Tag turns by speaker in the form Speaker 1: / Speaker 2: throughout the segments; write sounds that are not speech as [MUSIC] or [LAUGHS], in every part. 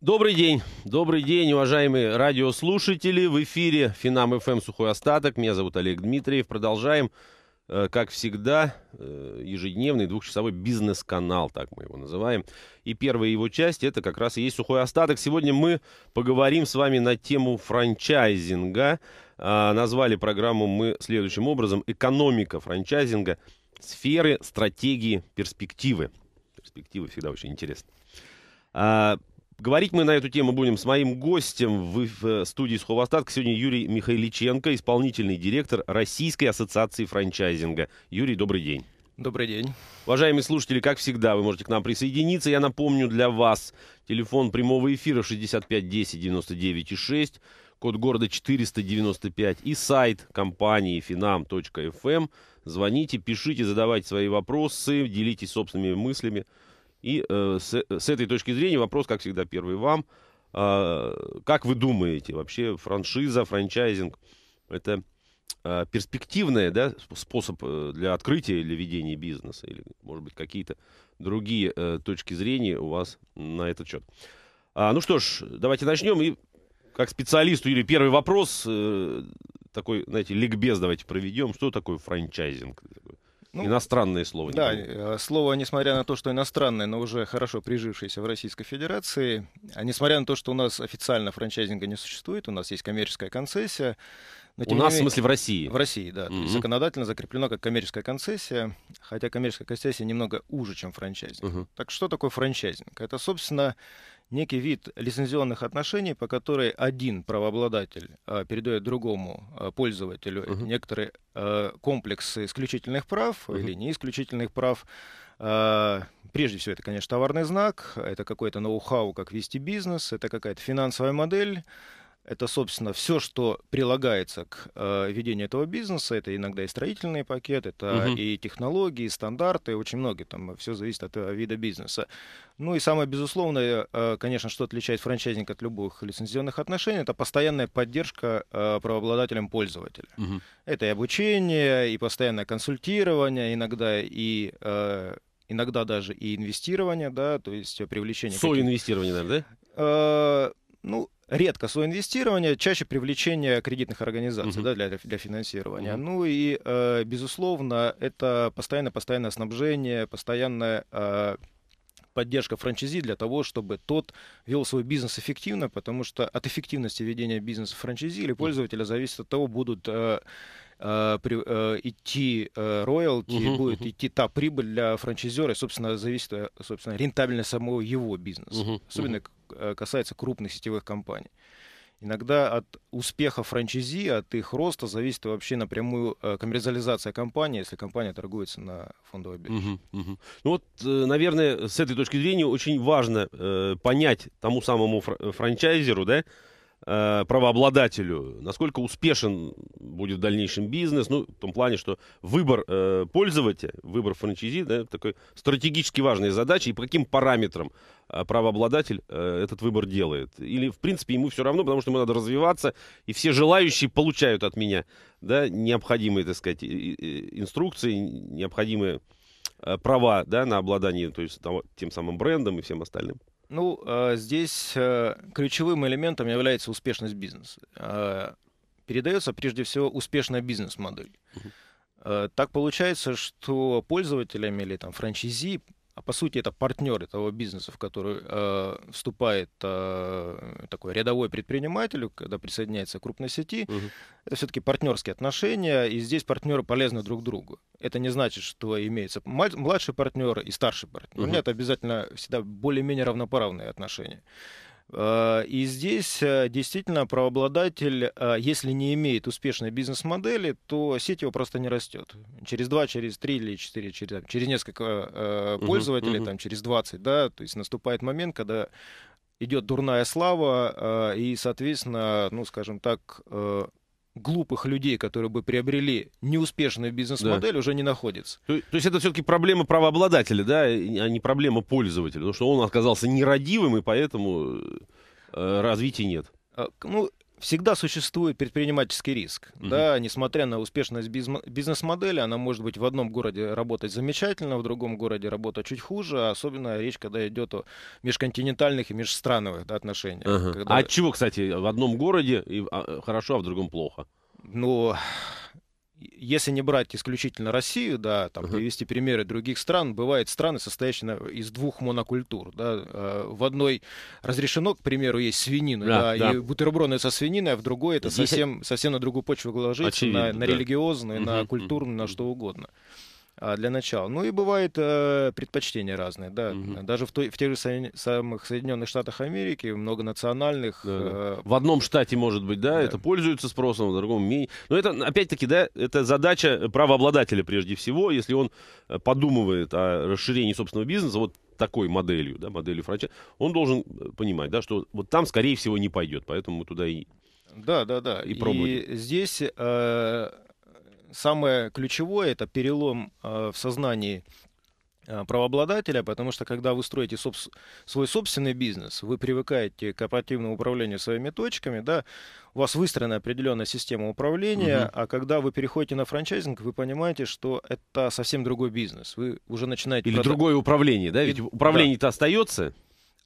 Speaker 1: Добрый день, добрый день, уважаемые радиослушатели. В эфире Финам ФМ Сухой Остаток. Меня зовут Олег Дмитриев. Продолжаем, э, как всегда, э, ежедневный двухчасовой бизнес-канал, так мы его называем. И первая его часть, это как раз и есть Сухой Остаток. Сегодня мы поговорим с вами на тему франчайзинга. А, назвали программу мы следующим образом «Экономика франчайзинга. Сферы, стратегии, перспективы». Перспективы всегда очень интересны. А, Говорить мы на эту тему будем с моим гостем в э, студии «Суховостатка». Сегодня Юрий Михайличенко, исполнительный директор Российской ассоциации франчайзинга. Юрий, добрый день. Добрый день. Уважаемые слушатели, как всегда, вы можете к нам присоединиться. Я напомню для вас телефон прямого эфира 65 10 99 6, код города 495 и сайт компании finam.fm. Эм. Звоните, пишите, задавайте свои вопросы, делитесь собственными мыслями. И э, с, э, с этой точки зрения вопрос, как всегда, первый вам. Э, как вы думаете, вообще франшиза, франчайзинг, это э, перспективный да, способ э, для открытия или ведения бизнеса? Или, может быть, какие-то другие э, точки зрения у вас на этот счет? А, ну что ж, давайте начнем. И как специалисту, Юрий, первый вопрос, э, такой, знаете, ликбез давайте проведем. Что такое франчайзинг? Ну, иностранное слово. Да, не
Speaker 2: э, слово, несмотря на то, что иностранное, но уже хорошо прижившееся в Российской Федерации, а несмотря на то, что у нас официально франчайзинга не существует, у нас есть коммерческая концессия, но, у нас, менее, в смысле, в России? В России, да. Mm-hmm. законодательно закреплено как коммерческая концессия, хотя коммерческая концессия немного уже, чем франчайзинг. Mm-hmm. Так что такое франчайзинг? Это, собственно, некий вид лицензионных отношений, по которой один правообладатель э, передает другому э, пользователю uh-huh. некоторые э, комплексы исключительных прав uh-huh. или неисключительных прав. Э, прежде всего, это, конечно, товарный знак, это какой-то ноу-хау, как вести бизнес, это какая-то финансовая модель, это, собственно, все, что прилагается к э, ведению этого бизнеса. Это иногда и строительный пакет, это угу. и технологии, и стандарты, очень много. Там все зависит от э, вида бизнеса. Ну и самое безусловное, э, конечно, что отличает франчайзинг от любых лицензионных отношений, это постоянная поддержка э, правообладателям пользователя. Угу. Это и обучение, и постоянное консультирование, иногда и э, иногда даже и инвестирование, да, то есть э, привлечение. Соинвестирование, наверное, да? Э, ну, редко соинвестирование, чаще привлечение кредитных организаций uh-huh. да, для, для финансирования. Uh-huh. Ну и, э, безусловно, это постоянное-постоянное снабжение, постоянная э, поддержка франчайзи для того, чтобы тот вел свой бизнес эффективно, потому что от эффективности ведения бизнеса франчайзи или пользователя зависит от того, будут э, э, при, э, идти э, роялти, угу, будет угу. идти та прибыль для франчайзера, и, собственно, зависит, э, собственно, рентабельность самого его бизнеса. Угу, Особенно угу. касается крупных сетевых компаний. Иногда от успеха франчайзи, от их роста зависит вообще напрямую коммерциализация компании, если компания торгуется на фондовой
Speaker 1: бирже. Угу, угу. Ну вот, наверное, с этой точки зрения очень важно э, понять тому самому франчайзеру, да, Э, правообладателю, насколько успешен будет в дальнейшем бизнес, ну, в том плане, что выбор э, пользователя, выбор франчайзи, да, такой стратегически важная задача, и по каким параметрам э, правообладатель э, этот выбор делает. Или, в принципе, ему все равно, потому что ему надо развиваться, и все желающие получают от меня, да, необходимые, так сказать, инструкции, необходимые э, права, да, на обладание, то есть того, тем самым брендом и всем остальным.
Speaker 2: Ну, э, здесь э, ключевым элементом является успешность бизнеса. Э, передается прежде всего успешная бизнес-модель. Так получается, что пользователями или там франчайзи а по сути это партнеры того бизнеса, в который э, вступает э, такой рядовой предприниматель, когда присоединяется к крупной сети, угу. это все-таки партнерские отношения, и здесь партнеры полезны друг другу. Это не значит, что имеется младший партнер и старший партнер. Угу. меня это обязательно всегда более-менее равноправные отношения. Э, и здесь э, действительно правообладатель, э, если не имеет успешной бизнес-модели, то сеть его просто не растет. Через два, через три или четыре, через, через несколько пользователей, uh-huh. там, через 20, да, то есть наступает момент, когда идет дурная слава, и, соответственно, ну, скажем так, глупых людей, которые бы приобрели неуспешную бизнес-модель, да. уже не находится.
Speaker 1: То, то есть это все-таки проблема правообладателя, да, а не проблема пользователя, потому что он оказался нерадивым, и поэтому э, развития нет. А, ну, всегда существует предпринимательский риск. Угу. Да,
Speaker 2: несмотря на успешность бизнес-модели, она может быть в одном городе работать замечательно, в другом городе работать чуть хуже, а особенно речь, когда идет о межконтинентальных и межстрановых да, отношениях.
Speaker 1: Ага. Когда... А от чего, кстати, в одном городе и а, хорошо, а в другом плохо? Ну,
Speaker 2: если не брать исключительно Россию, да, там uh-huh. привести примеры других стран, бывают страны, состоящие из двух монокультур, да, э, в одной разрешено, к примеру, есть свинину, да, да, да. и бутерброды со свининой, а в другой это совсем, совсем на другую почву ложится, Очевидно, на, на да. религиозную, uh-huh. на культурную, uh-huh. на что угодно. А, для начала. Ну и бывают э, предпочтения разные, да. Угу. Даже в, той, в тех же со, самых Соединенных Штатах Америки
Speaker 1: многонациональных. Да, Э, в одном штате, может быть, да, да. это пользуется спросом, в другом менее. Но это, опять-таки, да, это задача правообладателя прежде всего, если он э, подумывает о расширении собственного бизнеса, вот такой моделью, да, моделью франчайза, он должен э, понимать, да, что вот там, скорее всего, не пойдет, поэтому мы туда и
Speaker 2: да, да, да. И, и здесь э, самое ключевое это перелом а, в сознании а, правообладателя, потому что когда вы строите собс- свой собственный бизнес, вы привыкаете к оперативному управлению своими точками, да, у вас выстроена определенная система управления, угу. а когда вы переходите на франчайзинг, вы понимаете, что это совсем другой бизнес. Вы уже
Speaker 1: начинаете... Или продав... другое управление, да? Ведь управление-то да. остается.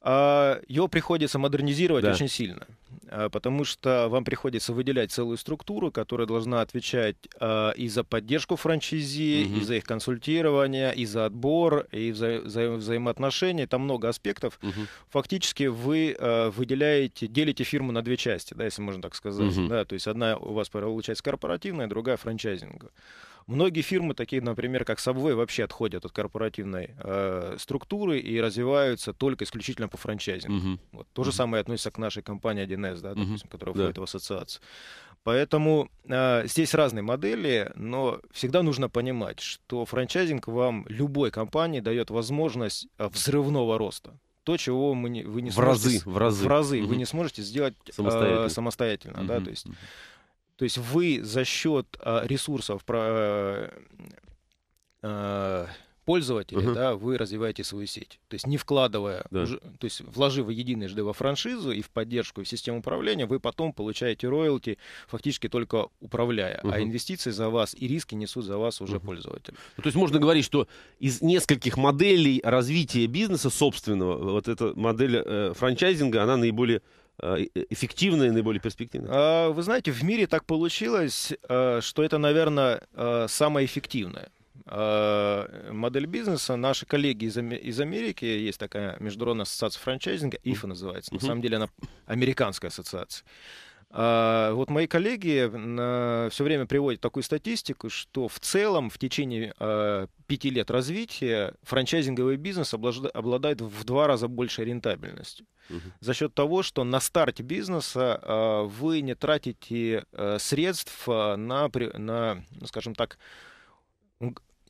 Speaker 2: А его приходится модернизировать да. очень сильно. А, потому что вам приходится выделять целую структуру, которая должна отвечать а, и за поддержку франчайзи, угу. и за их консультирование, и за отбор, и за вза взаимоотношения. Там много аспектов. Угу. Фактически вы а, выделяете, делите фирму на две части, да, если можно так сказать. Угу. Да, то есть одна у вас получается корпоративная, другая франчайзинговая. Многие фирмы, такие, например, как Subway, вообще отходят от корпоративной э, структуры и развиваются только исключительно по франчайзингу. Угу. Вот. То угу. же самое относится к нашей компании 1С, да, допустим, которая входит да. в ассоциацию. Поэтому э, здесь разные модели, но всегда нужно понимать, что франчайзинг вам любой компании дает возможность э, взрывного роста то, чего мы не, вы не в сможете... Разы, в разы. В разы. Угу. Вы не сможете сделать э, самостоятельно. Э, самостоятельно угу. да, то есть... То есть вы за счет а, ресурсов а, а, пользователей, uh-huh. да, вы развиваете свою сеть. То есть не вкладывая, да. уже, то есть вложив единожды во франшизу и в поддержку, и в систему управления, вы потом получаете роялти, фактически только управляя.
Speaker 1: Uh-huh. А инвестиции за вас и риски несут за вас уже uh-huh. пользователи. Ну, то есть можно говорить, что из нескольких моделей развития бизнеса собственного, вот эта модель э, франчайзинга, она наиболее Э, э, эффективные, наиболее перспективные?
Speaker 2: А, вы знаете, в мире так получилось, э, что это, наверное, самое эффективное модель бизнеса. Наши коллеги из, Америки, есть такая международная ассоциация франчайзинга, IFA называется, на самом деле она американская ассоциация. А, вот мои коллеги все время приводят такую статистику, что в целом в течение а, пяти лет развития франчайзинговый бизнес обладает в два раза большей рентабельностью. За счет того, что на старте бизнеса а, вы не тратите средств на, на ну, скажем так,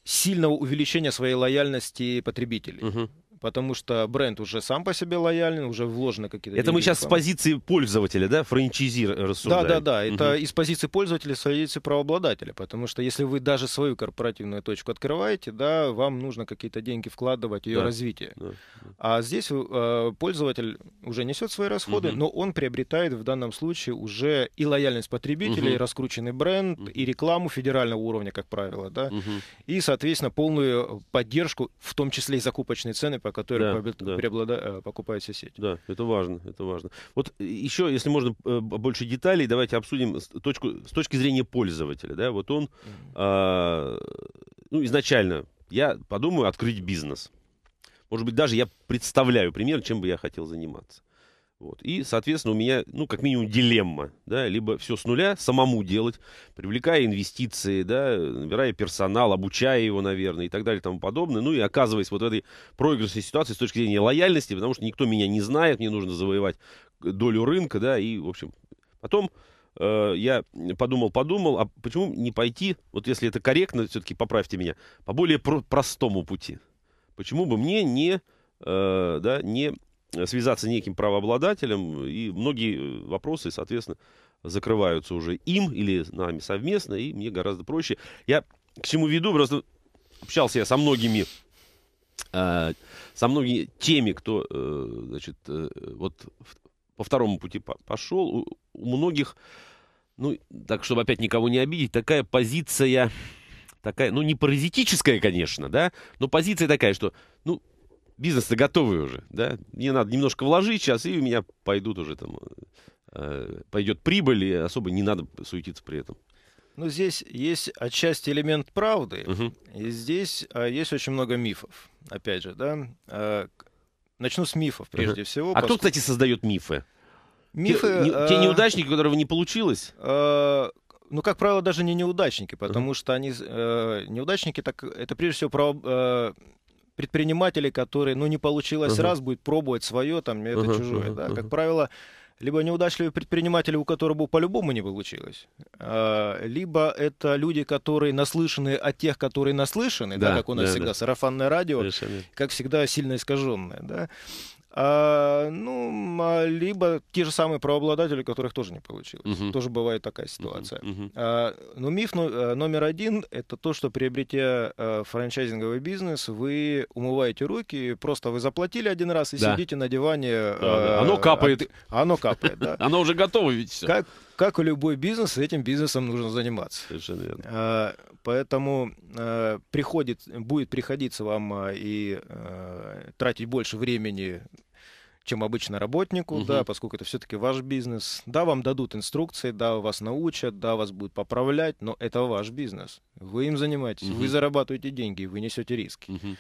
Speaker 2: сильного увеличения своей лояльности потребителей. Угу потому что бренд уже сам по себе лоялен, уже вложены какие-то. Это мы сейчас с позиции
Speaker 1: пользователя, да, франчайзир рассуждаем. Да, да, да. Угу. Это из
Speaker 2: позиции пользователя, с позиции правообладателя, потому что если вы даже свою корпоративную точку открываете, да, вам нужно какие-то деньги вкладывать в ее да. развитие. Да. А здесь э, пользователь уже несет свои расходы, угу. но он приобретает в данном случае уже и лояльность потребителей, угу. и раскрученный бренд, угу. и рекламу федерального уровня, как правило, да, угу. и, соответственно, полную поддержку, в том числе и закупочные цены, по
Speaker 1: которые да, да. Э, покупает сеть. Да, это важно, это важно. Вот еще, если можно, э, больше деталей, давайте обсудим с, точку, с точки зрения пользователя. Да? Вот он, mm-hmm. а, ну, изначально, я подумаю открыть бизнес. Может быть, даже я представляю пример, чем бы я хотел заниматься. Вот. И, соответственно, у меня, ну, как минимум, дилемма, да, либо все с нуля самому делать, привлекая инвестиции, да, набирая персонал, обучая его, наверное, и так далее и тому подобное, ну, и оказываясь вот в этой проигрышной ситуации с точки зрения лояльности, потому что никто меня не знает, мне нужно завоевать э, долю рынка, да, и, в общем, потом э, я подумал-подумал, а почему не пойти, вот если это корректно, все-таки поправьте меня, по более про простому пути, почему бы мне не, э, да, не связаться с неким правообладателем, и многие э, вопросы, соответственно, закрываются уже им или нами совместно, и мне гораздо проще. Я к чему веду, просто общался я со многими э, со многими теми, кто, э, значит, вот по второму пути пошел, у многих, ну, так, чтобы опять никого не обидеть, такая позиция, такая, ну, не паразитическая, конечно, да, но позиция такая, что, ну, Бизнесы то уже, да, мне надо немножко вложить сейчас, и у меня пойдут уже там, э, пойдет прибыль, и особо не надо суетиться при этом.
Speaker 2: Ну, здесь есть отчасти элемент правды, угу. и здесь а, есть очень много мифов, опять же, да. А, начну с мифов прежде угу. всего. А поскольку... кто, кстати, создает
Speaker 1: мифы? Мифы... Те, не, а, те неудачники,
Speaker 2: у которого не получилось? А... Ну, как правило, даже не неудачники, потому uh что они э, неудачники, так это прежде всего про, э, предприниматели, которые, ну, не получилось uh-huh. раз, будет пробовать свое, там, это uh-huh, чужое, uh-huh, да, uh-huh. как правило, либо неудачливые предприниматели, у которого по-любому не получилось, а, либо это люди, которые наслышаны от тех, которые наслышаны, да, да как у нас да, всегда да. сарафанное радио, Совершенно. как всегда сильно искаженное, да. А, ну, а, либо те же самые правообладатели, которых тоже не получилось. Uh -huh. Тоже бывает такая ситуация. Угу. Uh -huh. uh -huh. А, но миф ну, номер один — это то, что приобретя а, франчайзинговый бизнес, вы умываете руки, просто вы заплатили один раз и да. сидите на диване. Да, да. А, оно капает. От... Оно
Speaker 1: капает, да. [LAUGHS]
Speaker 2: Оно уже готово ведь все как и любой бизнес, этим бизнесом нужно заниматься. Совершенно верно. А, поэтому а, приходит, будет приходиться вам а, и тратить больше времени чем обычно работнику, угу. да, поскольку это все-таки ваш бизнес. Да, вам дадут инструкции, да, вас научат, да, вас будут поправлять, но это ваш бизнес. Вы им занимаетесь, угу. вы зарабатываете деньги, вы несете риски. Угу.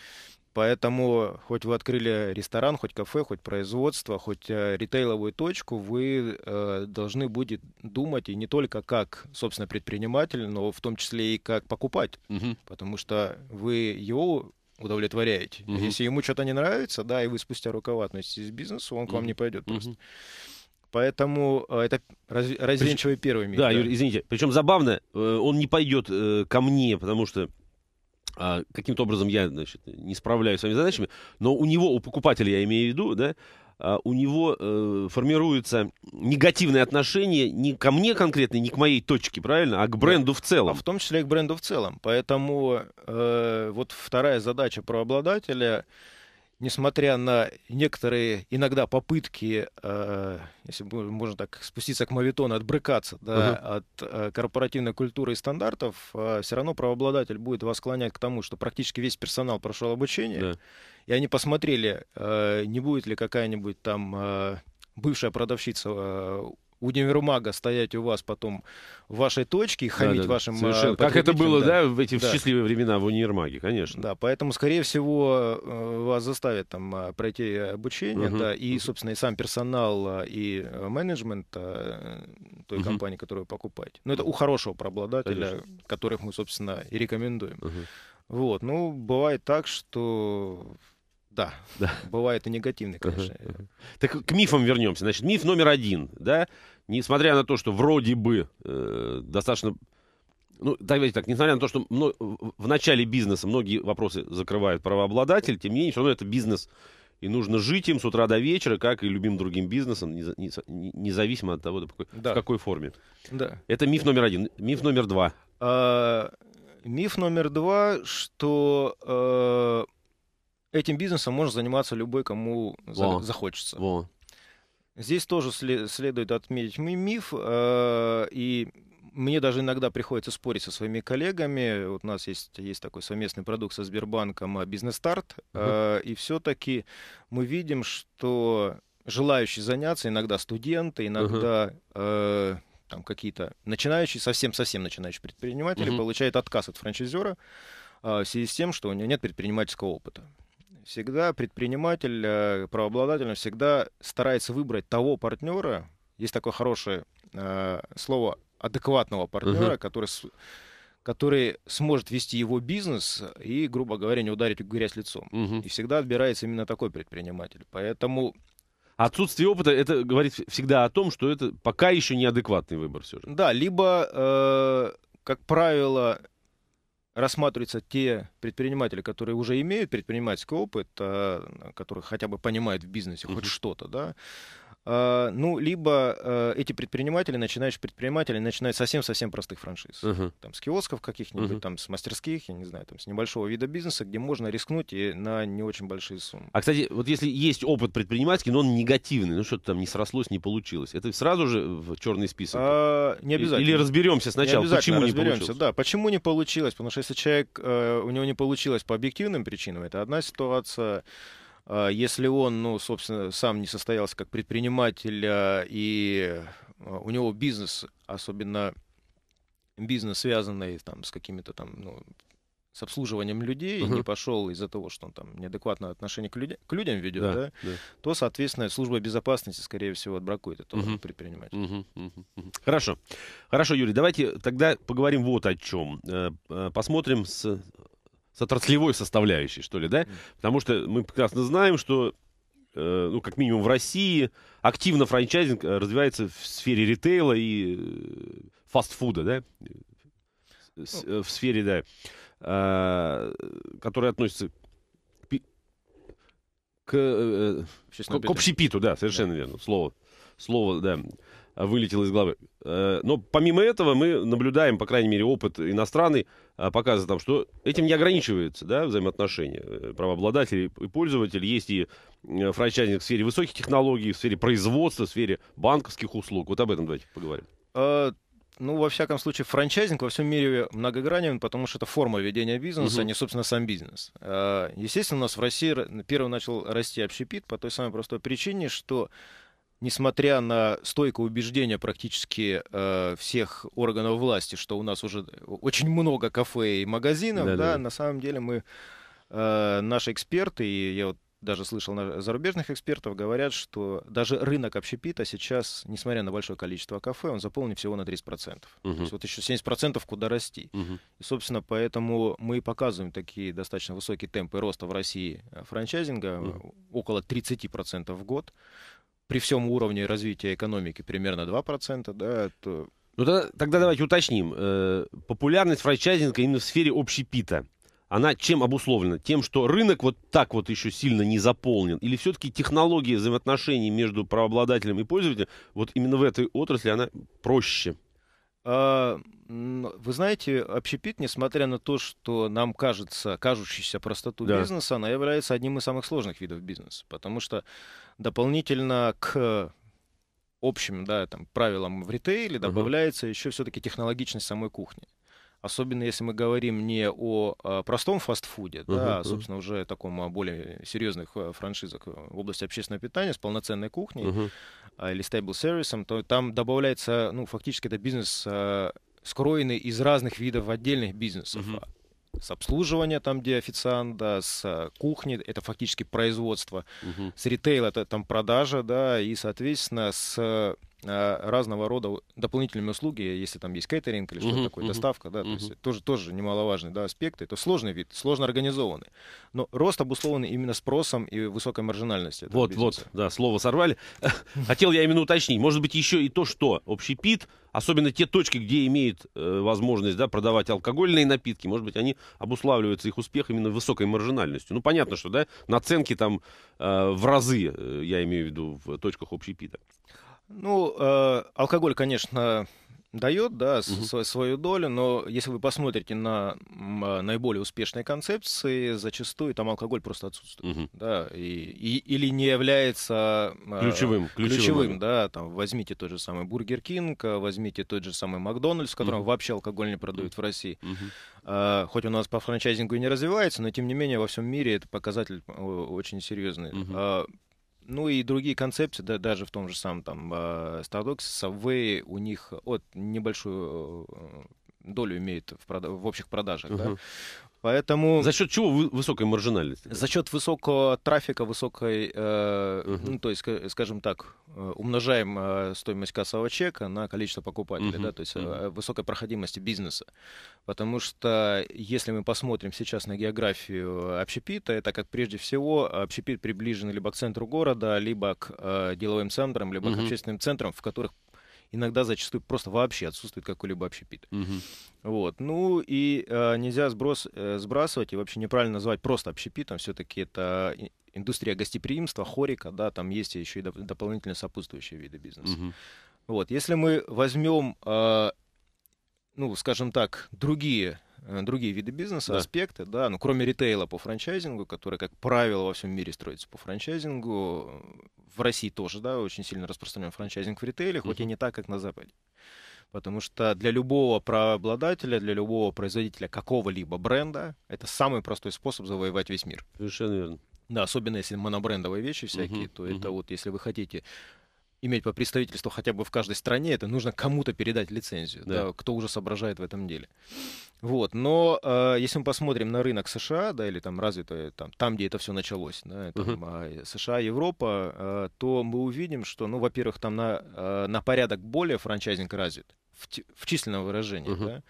Speaker 2: Поэтому хоть вы открыли ресторан, хоть кафе, хоть производство, хоть э, ритейловую точку, вы э, должны будете думать и не только как, собственно, предприниматель, но в том числе и как покупать, Угу. Потому что вы его удовлетворяете. Угу. Если ему что-то не нравится, да, и вы спустя рукава относитесь к бизнесу, он к вам не пойдет просто. Угу. Поэтому э, это раз, первый первыми. Да, да, Юрий,
Speaker 1: извините. Причем забавно, э, он не пойдет ко мне, потому что а, каким-то образом я, значит, не справляюсь с своими задачами, но у него, у покупателя, я имею в виду, да, а, у него э, формируется негативное отношение не ко мне конкретно, не к моей точке, правильно, а к бренду да. в целом. А в
Speaker 2: том числе и к бренду в целом. Поэтому э, вот вторая задача правообладателя — несмотря на некоторые иногда попытки, э, если можно так спуститься к мавитону, отбрыкаться да, угу. от э, корпоративной культуры и стандартов, э, все равно правообладатель будет вас склонять к тому, что практически весь персонал прошел обучение, да. и они посмотрели, э, не будет ли какая-нибудь там э, бывшая продавщица э, универмага стоять у вас потом в вашей точке и хамить да, да, вашим э, совершенно. Как это было, да, да в эти да.
Speaker 1: счастливые времена в универмаге, конечно. Да, поэтому, скорее всего,
Speaker 2: э, вас заставят там э, пройти обучение, угу. да, и, собственно, и сам персонал, и менеджмент той угу. компании, которую вы покупаете. Но ну, это у хорошего обладателя, Конечно. которых мы, собственно, и рекомендуем. Угу. Вот, ну, бывает так, что да, да. бывает и негативный,
Speaker 1: конечно. Так к мифам вернемся. Значит, миф номер один, да, несмотря на то, что вроде бы э, достаточно, ну, давайте так, несмотря на то, что мно... в начале бизнеса многие вопросы закрывают правообладатель, тем не менее, все равно это бизнес, и нужно жить им с утра до вечера, как и любим другим бизнесом, независимо от того, какой, да. в какой форме. Да. Это миф номер один. Миф номер два.
Speaker 2: А, миф номер два, что э, этим бизнесом может заниматься любой, кому Во.
Speaker 1: захочется. Во.
Speaker 2: Здесь тоже след, следует отметить миф, э, и мне даже иногда приходится спорить со своими коллегами. Вот у нас есть, есть такой совместный продукт со Сбербанком «Бизнес-старт», э, э и все-таки мы видим, что желающие заняться, иногда студенты, иногда... Э, там какие-то начинающие, совсем-совсем начинающие предприниматели, uh-huh. получают отказ от франчайзера э, в связи с тем, что у него нет предпринимательского опыта всегда предприниматель, э, правообладатель, всегда старается выбрать того партнера, есть такое хорошее э, слово адекватного партнера, uh который, который сможет вести его бизнес и, грубо говоря, не ударить в грязь лицом. uh И всегда отбирается именно такой предприниматель. Поэтому
Speaker 1: Отсутствие опыта это говорит всегда о том, что это пока еще неадекватный выбор все же.
Speaker 2: Да, либо,
Speaker 1: э, как
Speaker 2: правило, рассматриваются те предприниматели, которые уже имеют предпринимательский опыт, а, которые хотя бы понимают в бизнесе uh-huh. хоть что-то, да, а, ну, либо а, эти предприниматели, начинающие предприниматели, начинают совсем-совсем простых франшиз. Uh-huh. Там с киосков каких-нибудь, uh-huh. там с мастерских, я не знаю, там с небольшого вида бизнеса, где можно рискнуть и на не очень большие суммы.
Speaker 1: А, кстати, вот если есть опыт предпринимательский, но он негативный, ну что-то там не срослось, не получилось, это сразу же в черный список? А, не обязательно. Или разберемся сначала, не почему не получилось?
Speaker 2: Да, почему не получилось, потому что если человек, э, у него не получилось по объективным причинам, это одна ситуация, а, если он, ну, собственно, сам не состоялся как предприниматель, а, и а, у него бизнес, особенно бизнес, связанный там, с какими-то там, ну, с обслуживанием людей uh-huh. и не пошел из-за того, что он там неадекватное отношение к, людям, к людям ведет, да, да, да. то, соответственно, служба безопасности, скорее всего, отбракует
Speaker 1: этого uh-huh. предпринимателя. Uh-huh. Uh-huh. Uh-huh. Хорошо. Хорошо, Юрий, давайте тогда поговорим вот о чем. Э, э, посмотрим с с отраслевой составляющей, что ли, да? Потому что мы прекрасно знаем, что, э, ну, как минимум в России активно франчайзинг э, развивается в сфере ритейла и э, фастфуда, да? С, э, в сфере, да, э, которая относится к, к, э, к, к общепиту, да, совершенно да. верно, слово, слово, да вылетел из головы. Э, но помимо этого мы наблюдаем, по крайней мере, опыт иностранный э, показывает там, что этим не ограничивается да, взаимоотношения э, правообладателей и пользователей. Есть и франчайзинг в сфере высоких технологий, в сфере производства, в сфере банковских услуг. Вот об этом давайте поговорим.
Speaker 2: Ну, во всяком случае, франчайзинг во всем мире многогранен, потому что это форма ведения бизнеса, угу. а не,
Speaker 1: собственно, сам бизнес.
Speaker 2: Естественно, у нас в России первым начал расти общепит по той самой простой причине, что несмотря на стойкое убеждение практически э, всех органов власти, что у нас уже очень много кафе и магазинов, да, да, да. на самом деле мы, э, наши эксперты, и я вот даже слышал на зарубежных экспертов, говорят, что даже рынок общепита сейчас, несмотря на большое количество кафе, он заполнен всего на 30%. Угу. То есть вот еще 70% куда расти. Угу. И, собственно, поэтому мы показываем такие достаточно высокие темпы роста в России э, франчайзинга, угу. около 30% в год при всем уровне развития
Speaker 1: экономики примерно 2%, да, то... Ну тогда, тогда давайте уточним. Э, популярность франчайзинга именно в сфере общепита, она чем обусловлена? Тем, что рынок вот так вот еще сильно не заполнен? Или все-таки технология взаимоотношений между правообладателем и пользователем, вот именно в этой отрасли она проще?
Speaker 2: А, вы знаете, общепит, несмотря на то, что нам кажется, кажущейся простоту да. бизнеса, она является одним из самых сложных видов бизнеса, потому что дополнительно к общим да, там, правилам в ритейле добавляется uh-huh. еще все-таки технологичность самой кухни. Особенно если мы говорим не о, а, простом фастфуде, uh-huh, да, а, собственно, уже о таком о а, более серьезных а, франшизах в области общественного питания с полноценной кухней uh-huh. или стейбл сервисом, то там добавляется, ну, фактически это бизнес, а, скроенный из разных видов отдельных бизнесов. Uh-huh с обслуживания, там, где официант, да, с э, кухни, это фактически производство, угу. с ритейла, это там продажа, да, и, соответственно, с э, Э, разного рода дополнительными услуги, если там есть кейтеринг или что-то uh-huh, такое, uh-huh, доставка, да, uh-huh. то есть тоже, тоже немаловажный да, аспект, это сложный вид, сложно организованный, но рост обусловлен
Speaker 1: именно спросом и высокой маржинальностью. Вот, бизнеса. вот, да, слово сорвали. [LAUGHS] Хотел я именно уточнить, может быть, еще и то, что общий пит, особенно те точки, где имеет э, возможность да, продавать алкогольные напитки, может быть, они обуславливаются их успех именно высокой маржинальностью. Ну, понятно, что, да, наценки там э, в разы, э, я имею в виду, в точках общепита.
Speaker 2: Ну, э, алкоголь, конечно, дает, да, угу. свою долю, но если вы посмотрите на э, наиболее успешные концепции, зачастую там алкоголь просто отсутствует, угу. да, и, и, или не является э, ключевым, ключевым, ключевым, да, там возьмите тот же самый Бургер Кинг, э, возьмите тот же самый Макдональдс, в котором угу. вообще алкоголь не продают угу. в России, угу. хоть у нас по франчайзингу и не развивается, но тем не менее во всем мире это показатель очень серьезный. Угу. Ну и другие концепции, да, даже в том же самом там э, Stardogs, Subway, у них от небольшую э, долю имеет в, прод... в общих продажах. Угу. Да? Поэтому... За счет чего высокой маржинальности? За счет высокого трафика, высокой, э, угу. ну, то есть, скажем так, э, умножаем э, стоимость кассового чека на количество покупателей, угу. да, то есть угу. высокой проходимости бизнеса. Потому что если мы посмотрим сейчас на географию общепита, это как прежде всего общепит приближен либо к центру города, либо к э, деловым центрам, либо угу. к общественным центрам, в которых иногда зачастую просто вообще отсутствует какой-либо общепит. Угу. Вот. Ну и э, нельзя сброс, э, сбрасывать и вообще неправильно называть просто общепитом. Все-таки это индустрия гостеприимства, хорика, да, там есть еще и доп- дополнительные сопутствующие виды бизнеса. Угу. Вот. Если мы возьмем, э, ну, скажем так, другие Э, другие виды бизнеса, да. аспекты, да, ну, кроме ритейла по франчайзингу, который, как правило, во всем мире строится по франчайзингу, в России тоже, да, очень сильно распространен франчайзинг в ритейле, хоть uh-huh. и не так, как на Западе. Потому что для любого правообладателя, для любого производителя какого-либо бренда, это самый простой способ завоевать весь мир. Совершенно верно. Да, особенно если монобрендовые вещи всякие, uh-huh, то uh-huh. это вот если вы хотите иметь по представительству хотя бы в каждой стране, это нужно кому-то передать лицензию, да. Да, кто уже соображает в этом деле. Вот, но э, если мы посмотрим на рынок США, да, или там развитое, там, там где это все началось, да, там, uh-huh. США, Европа, э, то мы увидим, что, ну, во-первых, там на, э, на порядок более франчайзинг развит в, в численном выражении, uh-huh. да,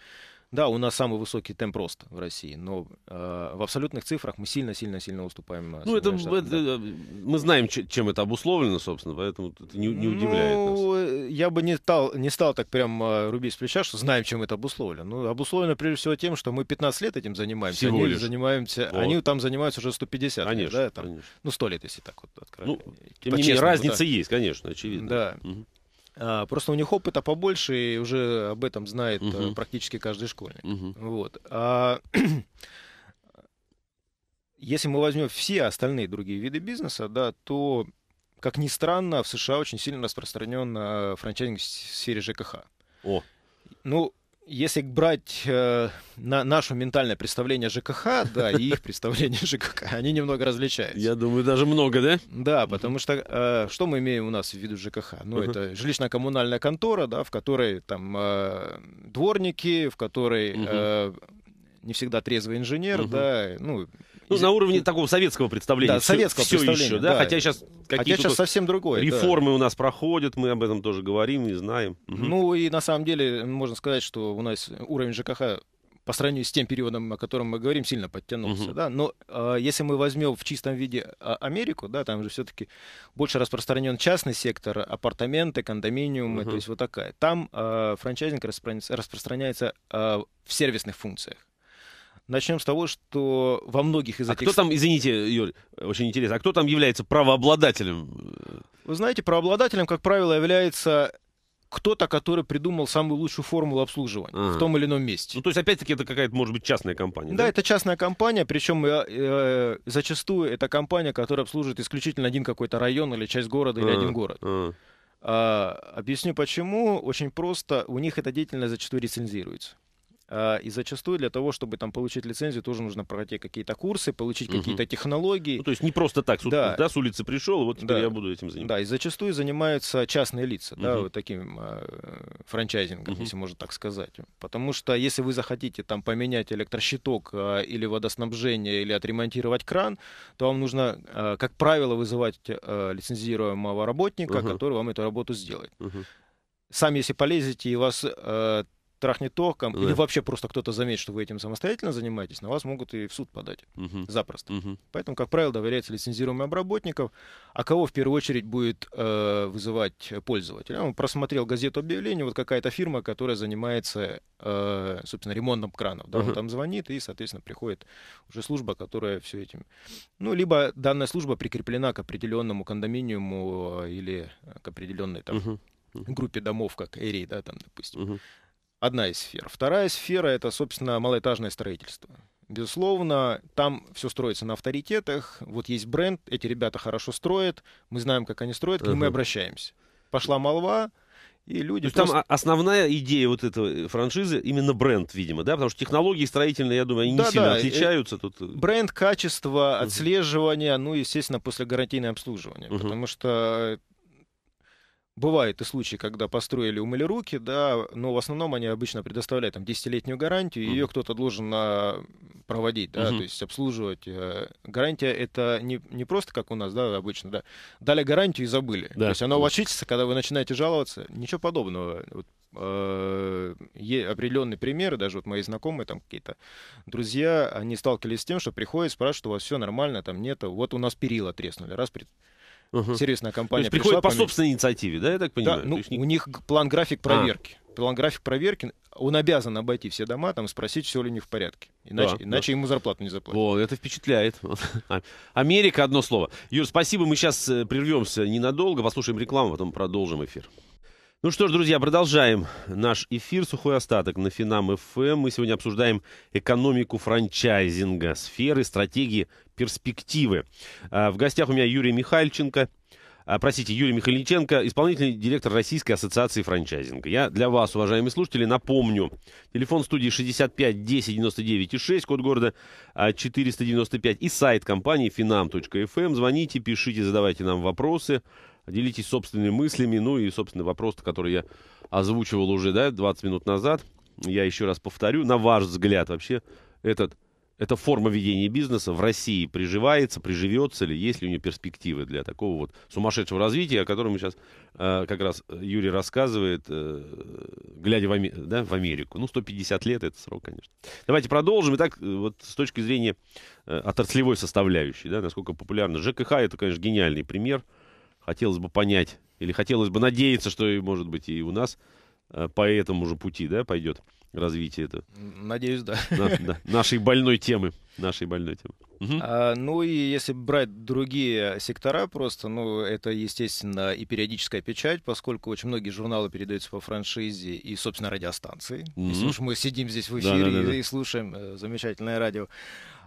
Speaker 2: да, у нас самый высокий темп роста в России, но э, в абсолютных цифрах мы сильно-сильно-сильно уступаем. Э, ну, это, Штатам,
Speaker 1: это да. Э, мы знаем, чем это обусловлено, собственно, поэтому это не, не удивляет ну,
Speaker 2: нас. Э, я бы не стал, не стал так прям рубить с плеча, что знаем, чем это обусловлено. Ну, обусловлено прежде всего тем, что мы 15 лет этим занимаемся. Всего они лишь. занимаемся, вот. они там занимаются уже 150 конечно, лет, да, там,
Speaker 1: конечно. ну, 100 лет, если так вот откровенно. Ну, тем не менее, разница да. есть, конечно, очевидно. Да. Угу.
Speaker 2: А, просто у них опыта побольше, и уже об этом знает угу. практически каждый школьник. Угу. Вот. А [CLEARS THROAT] если мы возьмем все остальные другие виды бизнеса, да, то, как ни странно, в США очень сильно распространен а, франчайзинг в сфере ЖКХ. О. Ну, если брать э, на, наше ментальное представление ЖКХ, да, [LAUGHS] и их представление ЖКХ, они немного различаются. Я думаю, даже много, да? Да, потому что э, что мы имеем у нас в виду ЖКХ? Ну, это жилищно-коммунальная контора, да, в которой там э, дворники, в которой
Speaker 1: э, не всегда трезвый инженер, да, ну, ну, на уровне такого советского представления. Да, все, советского все представления. Еще, да? да. Хотя сейчас Хотя сейчас совсем другое. Реформы да. у нас проходят, мы об этом тоже говорим и знаем. Угу. Ну и на самом деле можно сказать, что у нас уровень ЖКХ
Speaker 2: по сравнению с тем периодом, о котором мы говорим, сильно подтянулся, угу. да. Но э, если мы возьмем в чистом виде а, Америку, да, там же все-таки больше распространен частный сектор, апартаменты, кондоминиумы, угу. то есть вот такая. Там э, франчайзинг распро... распространяется э, в сервисных функциях. Начнем с того,
Speaker 1: что во многих из а этих... кто там, извините, Юль, очень интересно, а кто там является правообладателем?
Speaker 2: Вы знаете, правообладателем, как правило, является кто-то, который придумал самую лучшую формулу обслуживания
Speaker 1: ага. в том или ином месте. Ну, то есть, опять-таки, это какая-то, может быть, частная компания. Да,
Speaker 2: да? это частная компания, причем э, э, зачастую это компания, которая обслуживает исключительно один какой-то район или часть города, ага. или а, один
Speaker 1: город. Ага. А,
Speaker 2: объясню почему. Очень просто. У них эта деятельность зачастую рецензируется. А, и зачастую для того, чтобы там получить лицензию, тоже нужно пройти какие-то курсы, получить угу. какие-то технологии. Ну, то есть не просто так, да. да, с улицы пришел, вот теперь да. я буду этим заниматься. Да, и зачастую занимаются частные лица, угу. да, вот таким э, франчайзингом, угу. если можно так сказать. Потому что если вы захотите там поменять электрощиток э, или водоснабжение, или отремонтировать кран, то вам нужно, э, как правило, вызывать э, лицензируемого работника, угу. который вам эту работу сделает. Угу сами если полезете, и вас э, трахнет током, да. или вообще просто кто-то заметит, что вы этим самостоятельно занимаетесь, на вас могут и в суд подать угу. запросто. Угу. Поэтому, как правило, доверяется лицензируемым обработникам. А кого в первую очередь будет э, вызывать пользователь? Он просмотрел газету объявлений, вот какая-то фирма, которая занимается, э, собственно, ремонтом кранов. Да, угу. Он там звонит, и, соответственно, приходит уже служба, которая все этим... Ну, либо данная служба прикреплена к определенному кондоминиуму э, или к определенной там... Угу группе домов, как Эрей, да, там, допустим. Угу одна из сфер. Вторая сфера — это, собственно, малоэтажное строительство. Безусловно, там все строится на авторитетах. Вот есть бренд, эти ребята хорошо строят, мы знаем, как они строят, к ним uh-huh. мы обращаемся. Пошла молва, и люди То есть просто... там
Speaker 1: основная идея вот этой э, франшизы именно бренд, видимо, да? Потому что технологии строительные, я думаю, они не сильно э, отличаются. Тут... Э. Бренд, качество, отслеживание, uh-huh.
Speaker 2: ну, естественно, после гарантийное обслуживание. Uh-huh. Потому что Бывают и случаи, когда построили, умыли руки, да, но в основном они обычно предоставляют там 10-летнюю гарантию, mm-hmm. ее кто-то должен а, проводить, да, mm-hmm. то есть обслуживать. Э. Гарантия это не, не просто как у нас, да, обычно, да, дали гарантию и забыли. Да. То есть она у вас когда вы начинаете жаловаться, ничего подобного. Вот, э, определенные примеры, даже вот мои знакомые, там какие-то друзья, они сталкивались с тем, что приходят, спрашивают, у вас все нормально, там нет, вот у нас перила треснули, раз
Speaker 1: Угу. Серьезная компания. То есть приходит по собственной инициативе, да, я так понимаю? Да, ну,
Speaker 2: есть... у них план график а. проверки. А. План график проверки, он обязан обойти все дома, там спросить,
Speaker 1: все ли у них в порядке. Иначе, да, иначе да. ему зарплату не заплатят. О, это впечатляет. [LAUGHS] Америка, одно слово. Юр, спасибо, мы сейчас э, прервемся ненадолго, послушаем рекламу, потом продолжим эфир. Ну что ж, друзья, продолжаем наш эфир «Сухой остаток» на Финам ФМ. Эм. Мы сегодня обсуждаем экономику франчайзинга, сферы, стратегии, перспективы. А, в гостях у меня Юрий Михальченко, а, простите, Юрий Михальниченко, исполнительный директор Российской ассоциации франчайзинга. Я для вас, уважаемые слушатели, напомню, телефон студии 65 10 99 6, код города 495 а, и сайт компании finam.fm. Эм. Звоните, пишите, задавайте нам вопросы делитесь собственными мыслями, ну и, собственно, вопрос, который я озвучивал уже, да, 20 минут назад. Я еще раз повторю, на ваш взгляд вообще этот, эта форма ведения бизнеса в России приживается, приживется ли, есть ли у нее перспективы для такого вот сумасшедшего развития, о котором сейчас э, как раз Юрий рассказывает, э, глядя в, Ами- да, в Америку. Ну, 150 лет это срок, конечно. Давайте продолжим. Итак, вот с точки зрения э, отраслевой составляющей, да, насколько популярна ЖКХ, это, конечно, гениальный пример – хотелось бы понять, или хотелось бы надеяться, что, может быть, и у нас э, по этому же пути, да, пойдет развитие это. Надеюсь, да. На, да нашей больной темы, нашей больной темы.
Speaker 2: Угу. А, ну и если брать другие сектора просто, ну это естественно и периодическая печать, поскольку очень многие журналы передаются по франшизе и, собственно, радиостанции. Угу. Если уж мы сидим здесь в эфире да, да, да, да. и слушаем э, замечательное радио.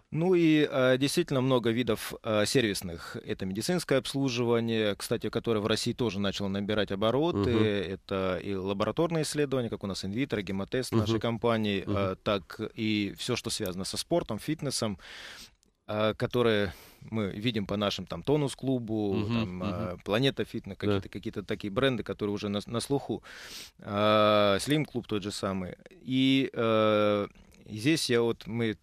Speaker 2: Ну и э, действительно много видов э, сервисных. Это медицинское обслуживание, кстати, которое в России тоже начало набирать обороты. Угу. Это и лабораторные исследования, как у нас инвитро, гемотест угу. нашей компании, угу. так и все, что связано со спортом, фитнесом которое мы видим по нашим там тонус-клубу, uh-huh, Планета Фитнес, какие-то, да. какие-то такие бренды, которые уже на, на слуху. Слим-клуб тот же самый. И здесь я вот, мы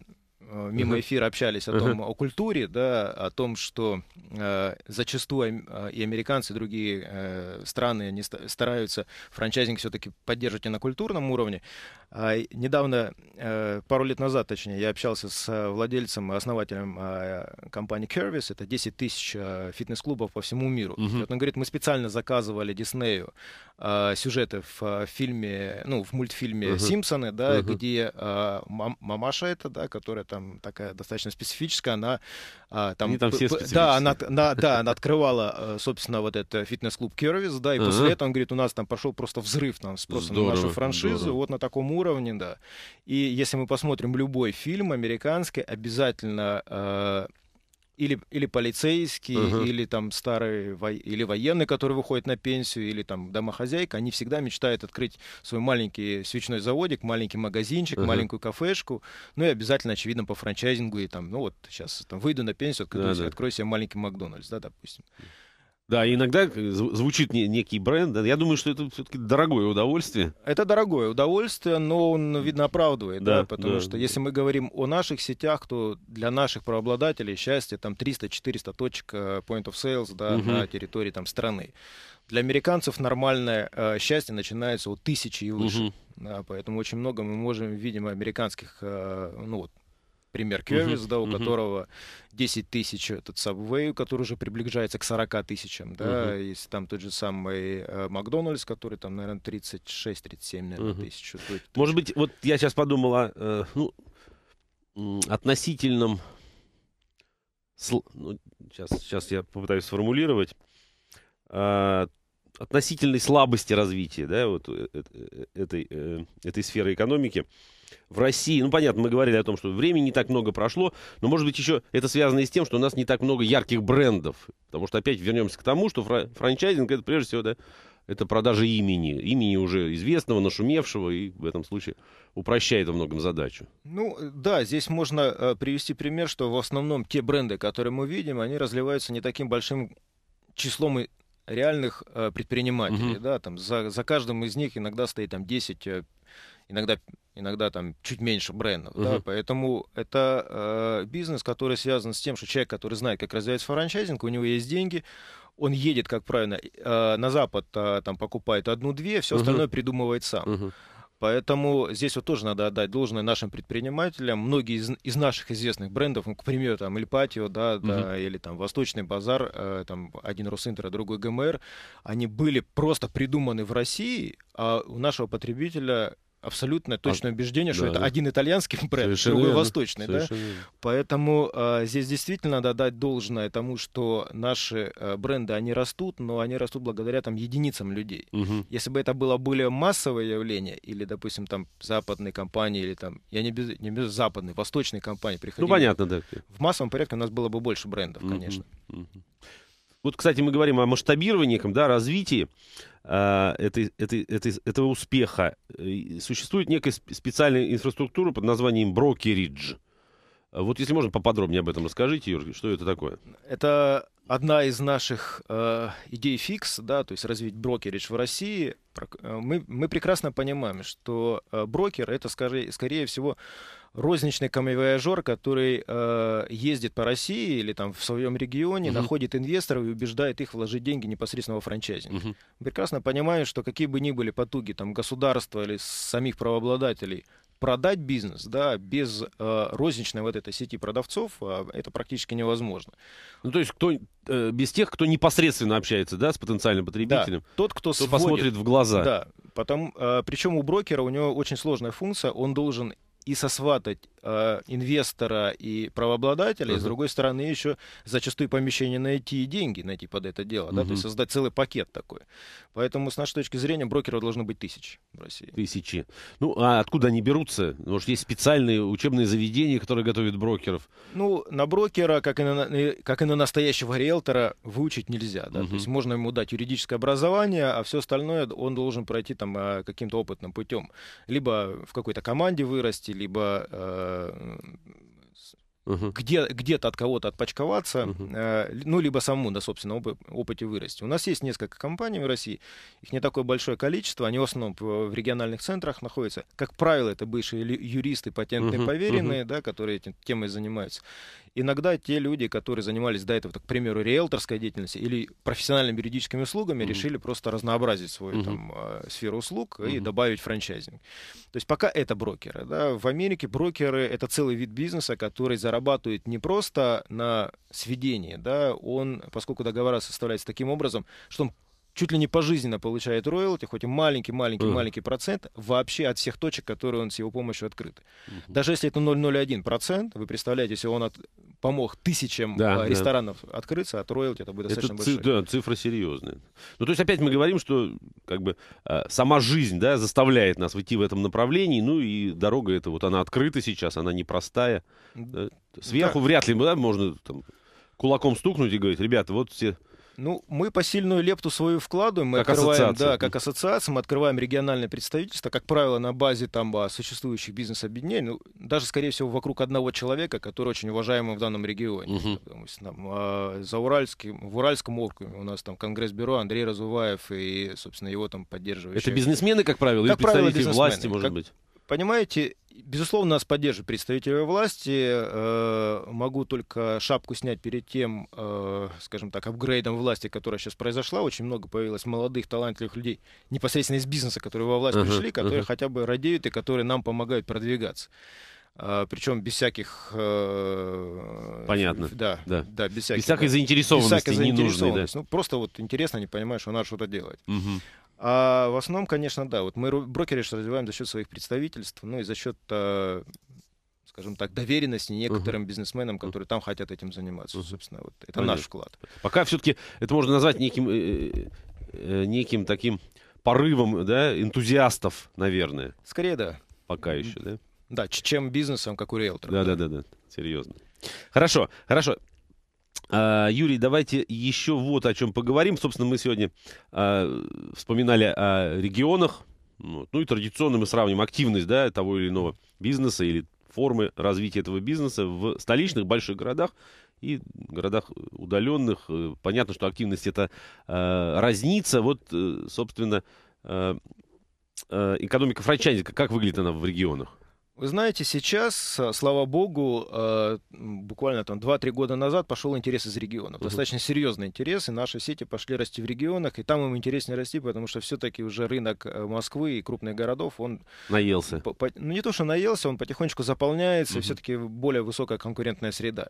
Speaker 2: Э, мимо эфира общались о том, о культуре, да, о том, что э, зачастую э, и американцы, и другие э, страны, они стараются франчайзинг все-таки поддерживать и на культурном уровне. А, недавно, э, пару лет назад, точнее, я общался с э, владельцем, основателем а, компании Curvis. Это 10 тысяч э, фитнес-клубов по всему миру. Uh-huh. Вот он говорит, мы специально заказывали Диснею а, сюжеты в, фильме, ну, в мультфильме uh-huh. «Симпсоны», да, uh-huh. где а, мамаша это, да, которая там такая достаточно специфическая, она там... Они там все да, она, на, да, она открывала, собственно, вот этот фитнес-клуб Curvis, да, и uh-huh. после этого, он говорит, у нас там пошел просто взрыв там спроса здорово, на нашу франшизу, здорово. вот на таком уровне уровне, да. И если мы посмотрим любой фильм американский, обязательно э, или, или полицейский, Uh-huh. или там старый во... или военный, который выходит на пенсию, или там домохозяйка, они всегда мечтают открыть свой маленький свечной заводик, маленький магазинчик, Uh-huh. маленькую кафешку, ну и обязательно, очевидно, по франчайзингу и там, ну вот сейчас там, выйду на пенсию, открою, да, себе, да. открою себе маленький Макдональдс, да, допустим.
Speaker 1: Да, иногда э, звучит некий бренд. Я думаю, что это все-таки дорогое удовольствие.
Speaker 2: Это дорогое удовольствие, но он, видно, оправдывает, да, да потому да. что если мы говорим о наших сетях, то для наших правообладателей счастье там 300-400 точек э, point of sales да, угу. на территории там, страны. Для американцев нормальное э, счастье начинается от тысячи и выше. Угу. Да, поэтому очень много мы можем, видим американских э, ну, вот, пример Кервис, uh-huh, да, у uh-huh. которого 10 тысяч этот Subway, который уже приближается к 40 тысячам, да, uh-huh. есть там тот же самый э, Макдональдс, который там, наверное, 36-37, наверное, uh-huh. тысяч.
Speaker 1: Может быть, вот я сейчас подумал о э, ну, относительном... Ну, сейчас, сейчас я попытаюсь сформулировать. Э, относительной слабости развития, да, вот э, э, этой, этой, этой сферы экономики. Э, в России, ну, понятно, мы говорили о том, что времени не так много прошло, но, может быть, еще это связано и с тем, что у нас не так много ярких брендов. Потому что опять вернемся к тому, что фра- франчайзинг — это прежде всего, да, это продажа имени, имени уже известного, нашумевшего, и в этом случае упрощает во многом задачу.
Speaker 2: Ну да, здесь можно э, привести пример, что в основном те бренды, которые мы видим, они разливаются не таким большим числом реальных э, предпринимателей. Угу. Да, там за, за каждым из них иногда стоит там 10 иногда, иногда там чуть меньше брендов. Uh-huh. Да? Поэтому это э, бизнес, который связан с тем, что человек, который знает, как развивается франчайзинг, у него есть деньги, он едет, как правильно, э, на Запад э, там покупает одну-две, все uh-huh. остальное придумывает сам. Uh-huh. Поэтому здесь вот тоже надо отдать должное нашим предпринимателям. Многие из, из наших известных брендов, ну, к примеру, там Эльпатио, да, угу. да, или там Восточный базар, э, там один Росинтер, а другой ГМР, они были просто придуманы в России, а у нашего потребителя Абсолютное а, точное убеждение, да, что да, это да. один итальянский [LAUGHS] бренд, Совершенно другой верно. восточный. да? Поэтому э, здесь действительно надо дать должное тому, что наши э, бренды, они растут, но они растут благодаря там, единицам людей. Угу. Если бы это было более массовое явление, или, допустим, там западные компании, или там, я не без, не без западной, восточной компании приходили. Ну, понятно, да. В массовом порядке у нас было бы больше брендов, угу. конечно.
Speaker 1: Угу. Вот, кстати, мы говорим о масштабировании, да, развитии. А, этой, этой, этого успеха. Существует некая специальная инфраструктура под названием брокеридж. А вот если можно поподробнее об этом расскажите, Юрий, что это такое?
Speaker 2: Это одна из наших э, идей фикс, да, то есть развить брокеридж в России. Э, мы, мы прекрасно понимаем, что э, брокер это, скорее, скорее всего, розничный камевояжер, который э, ездит по России или там в своем регионе, угу. находит инвесторов и убеждает их вложить деньги непосредственно во франчайзинг. Угу. Прекрасно понимаю, что какие бы ни были потуги там государства или самих правообладателей продать бизнес, да,
Speaker 1: без э, розничной вот этой сети продавцов, э, это практически невозможно. Ну то есть кто э, без тех, кто непосредственно общается, да, с потенциальным потребителем, да, тот, кто, кто сводит, посмотрит в глаза, да,
Speaker 2: Потом, э, причем у брокера у него очень сложная функция, он должен и сосватать э, инвестора и правообладателя, uh-huh. и с другой стороны еще зачастую помещение найти и деньги найти под это дело, uh-huh. да, то есть создать целый пакет такой. Поэтому с нашей точки зрения
Speaker 1: брокеров должно быть тысяч в России. Тысячи. Ну, а откуда они берутся? Ну, может, есть специальные учебные заведения, которые готовят брокеров?
Speaker 2: Ну, на брокера, как и на, как и на настоящего риэлтора, выучить нельзя, да, uh-huh. то есть можно ему дать юридическое образование, а все остальное он должен пройти там э, каким-то опытным путем. Либо в какой-то команде вырасти, либо э, угу. где, где-то от кого-то отпочковаться, угу. э, ну, либо самому на собственном оп- опыте вырасти. У нас есть несколько компаний в России, их не такое большое количество, они в основном в региональных центрах находятся. Как правило, это бывшие юристы, патентные угу. поверенные, угу. да, которые этим темой занимаются. Иногда те люди, которые занимались до этого, так, к примеру, риэлторской деятельностью или профессиональными юридическими услугами, угу. решили просто разнообразить свою угу. там, э, сферу услуг угу. и добавить франчайзинг. То есть пока это брокеры. Да. В Америке брокеры — это целый вид бизнеса, который заработает зарабатывает не просто на сведении, да, он, поскольку договора составляется таким образом, что он чуть ли не пожизненно получает роялти, хоть и маленький-маленький-маленький mm. процент вообще от всех точек, которые он с его помощью открыты. Mm-hmm. Даже если это
Speaker 1: 0,01%,
Speaker 2: процент, вы представляете, если он от, помог тысячам да, а, ресторанов да. открыться, от роялти это будет достаточно это циф-
Speaker 1: большой. Да, цифра серьезная. Ну, то есть опять мы говорим, что как бы а, сама жизнь да, заставляет нас выйти в этом направлении, ну и дорога эта вот она открыта сейчас, она непростая. Э, да? Сверху да. вряд ли да, можно там, кулаком стукнуть и говорить, ребята, вот все
Speaker 2: ну, мы посильную лепту свою вкладываем. Мы как открываем, ассоциация. Да, как ассоциация. Мы открываем региональное представительство, как правило, на базе там а, существующих бизнес-объединений. Ну, даже, скорее всего, вокруг одного человека, который очень уважаемый в данном регионе. Угу. Потому что, там, а, за Уральским, в Уральском округе у нас там Конгресс-бюро Андрей Разуваев и, собственно, его там поддерживающие. Это бизнесмены, как правило, как или представители бизнесмены. власти, может как, быть? Понимаете, безусловно, нас поддерживают представители власти. Э, могу только шапку снять перед тем, э, скажем так, апгрейдом власти, которая сейчас произошла. Очень много появилось молодых, талантливых людей непосредственно из бизнеса, которые во власть uh-huh, пришли, которые uh-huh. хотя бы радеют и которые нам помогают продвигаться э, причем без всяких... Понятно. Да, да. да без, всяких, без всякой заинтересованности, без всякой заинтересованности. Ненужной, да. ну, просто вот интересно, не понимаешь, что надо что-то делать. Угу. А в основном, конечно, да. Вот мы брокеридж развиваем за счет своих представительств, ну и за счет а, скажем так, доверенности некоторым uh-huh. бизнесменам, которые uh-huh. там хотят этим заниматься. Uh-huh. Собственно, вот это Понятно. наш
Speaker 1: вклад. Пока все-таки это можно назвать неким, э, э, э, неким таким порывом да, энтузиастов, наверное. Скорее, да. Пока еще, да? Да, чем бизнесом, как у риэлтора. Да, да, да, да. Серьезно. Хорошо, хорошо. А, Юрий, давайте еще вот о чем поговорим. Собственно, мы сегодня а, вспоминали о регионах. Ну и традиционно мы сравним активность да, того или иного бизнеса или формы развития этого бизнеса в столичных больших городах и городах удаленных. Э, понятно, что активность это а, разница. Вот, э, собственно, экономика франчайзинга, как выглядит она в регионах?
Speaker 2: Вы знаете, сейчас, а, слава богу, а, буквально там 2-3 года назад пошел интерес из регионов. Угу. Достаточно серьезный интерес, и наши сети пошли расти в регионах, и там им интереснее расти, потому что все-таки уже рынок э, Москвы и крупных городов, он... Наелся. По, по, ну, не то, что наелся, он потихонечку заполняется, угу. все-таки более высокая конкурентная среда.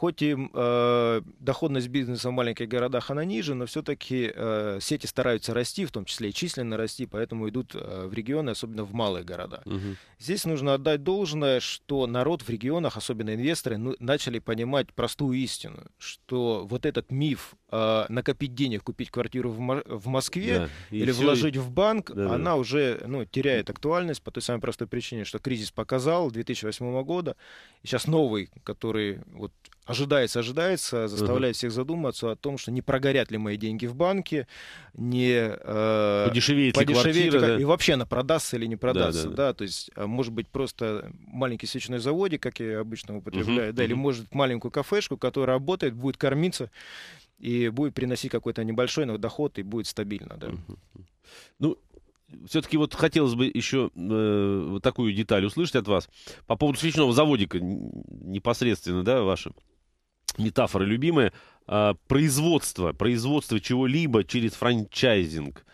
Speaker 2: Хоть и э, доходность бизнеса в маленьких городах она ниже, но все-таки э, сети стараются расти, в том числе и численно расти, поэтому идут э, в регионы, особенно в малые города. Угу. Здесь нужно отдать должное, что народ в регионах, особенно инвесторы, ну, начали понимать простую истину, что вот этот миф э, накопить денег, купить квартиру в, в Москве да. или вложить и... в банк, да, она да. уже ну, теряет актуальность по той самой простой причине, что кризис показал 2008 года, и сейчас новый, который вот ожидается, ожидается, заставляет всех задуматься о том, что не прогорят ли мои деньги в банке, не э, подешевеет, подешевеет квартира, как, да? и вообще она продастся или не продастся, да, да, да. да, то есть а, может быть просто маленький свечной заводик, как я обычно употребляю, угу, да, угу. или может маленькую кафешку, которая работает, будет кормиться и будет приносить какой-то небольшой но доход и будет стабильно. Да.
Speaker 1: Ну, все-таки вот хотелось бы еще э, вот такую деталь услышать от вас по поводу свечного заводика непосредственно, да, ваша метафора любимая, э, производство, производство чего-либо через франчайзинг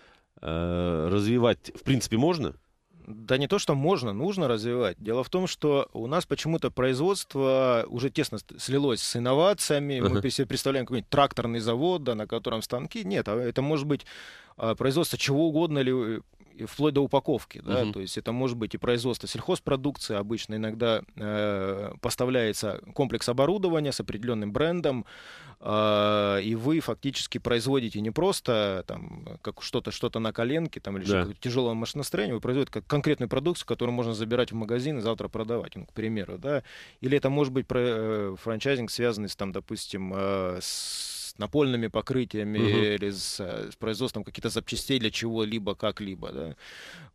Speaker 1: э, развивать в принципе можно? —
Speaker 2: да не то, что можно, нужно развивать.
Speaker 1: Дело в том, что у
Speaker 2: нас почему-то производство уже тесно слилось с инновациями. Uh-huh. Мы себе представляем какой-нибудь тракторный завод, да, на котором станки. Нет, а это может быть а, производство чего угодно, или э, вплоть до упаковки, да, угу. то есть это может быть и производство сельхозпродукции, обычно иногда э, поставляется комплекс оборудования с определенным брендом, э, и вы фактически производите не просто там как что-то что-то на коленке там или да. что тяжелое машиностроение, вы производите как конкретную продукцию, которую можно забирать в магазин и завтра продавать, ну, к примеру, да, или это может быть э, франчайзинг, связанный с там, допустим, э, с с напольными покрытиями угу. или с, э, с производством каких-то запчастей для чего-либо, как-либо. Да?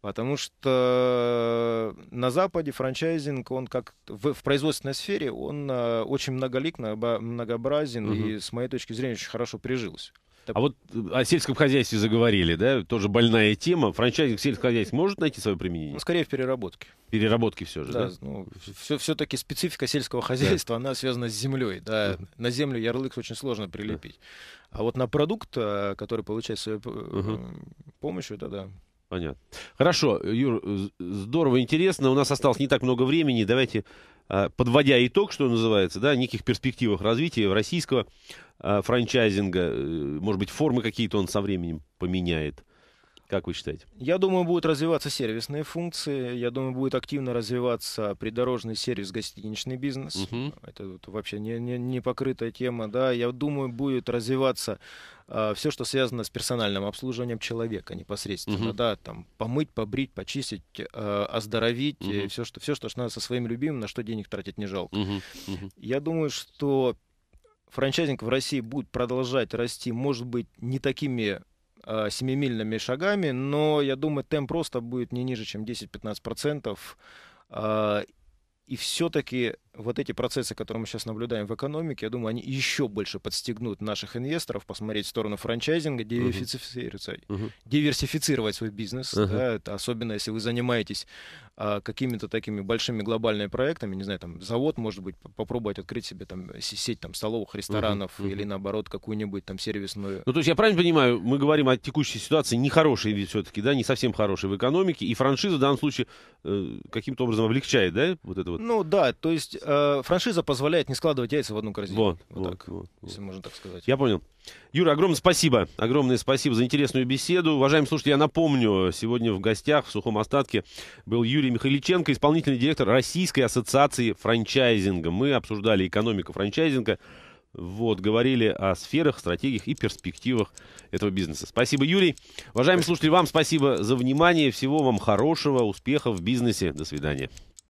Speaker 2: Потому что на Западе франчайзинг, он как в, в производственной сфере, он э, очень многолик, многообразен угу. и, с моей точки зрения, очень хорошо прижился.
Speaker 1: А вот э, о сельском хозяйстве заговорили, да? Тоже больная тема. Франчайзинг сельского хозяйства может найти свое применение? Ну, скорее в переработке. Переработки все же, да? да? Ну,
Speaker 2: все, все-таки специфика сельского хозяйства, да. она связана с землей. Да? Uh-huh. На землю ярлык очень сложно прилепить. Uh-huh. А вот на продукт, э, который получает свою uh-huh. Э, помощь, это да.
Speaker 1: Понятно. Хорошо, Юр, здорово, интересно. У нас осталось не так много времени. Давайте Э, подводя итог, что называется, да, о неких перспективах развития российского э, франчайзинга, э, может быть, формы какие-то он со временем поменяет – как вы считаете?
Speaker 2: Я думаю, будут развиваться сервисные функции. Я думаю, будет активно развиваться придорожный сервис, гостиничный бизнес. Угу. Это вот вообще не, не, не покрытая тема. Да, я думаю, будет развиваться э, а, все, что связано с персональным обслуживанием человека непосредственно. Угу. Да, там помыть, побрить, почистить, э, оздоровить, угу. все, что, все, что надо со своим любимым, на что денег тратить не жалко. Угу. Угу. Я думаю, что франчайзинг в России будет продолжать расти, может быть, не такими Э, семимильными шагами, но я думаю, темп просто будет не ниже, чем 10-15%. Э, и все-таки вот эти процессы, которые мы сейчас наблюдаем в экономике, я думаю, они еще больше подстегнут наших инвесторов посмотреть в сторону франчайзинга, диверсифицироваться, uh-huh. диверсифицировать свой бизнес. Uh-huh. Да, это особенно если вы занимаетесь а, какими-то такими большими глобальными проектами, не знаю, там завод, может быть, попробовать открыть себе там сеть там столовых, ресторанов Uh-huh. или наоборот какую-нибудь там сервисную. Ну
Speaker 1: то есть я правильно понимаю, мы говорим о текущей ситуации нехорошей ведь все-таки, да, не совсем хорошей в экономике, и франшиза в данном случае э, каким-то образом облегчает, да, вот это вот.
Speaker 2: Ну да, то есть э, франшиза позволяет не складывать яйца в одну корзину.
Speaker 1: Вот, вот, вот, так, вот, если можно так сказать. Я понял. Юра, огромное спасибо. Огромное спасибо за интересную беседу. Уважаемые слушатели, я напомню, сегодня в гостях в сухом остатке был Юрий Михайличенко, исполнительный директор Российской ассоциации франчайзинга. Мы обсуждали экономику франчайзинга. Вот, говорили о сферах, стратегиях и перспективах этого бизнеса. Спасибо, Юрий. Уважаемые слушатели, вам спасибо за внимание. Всего вам хорошего, успехов в бизнесе. До свидания.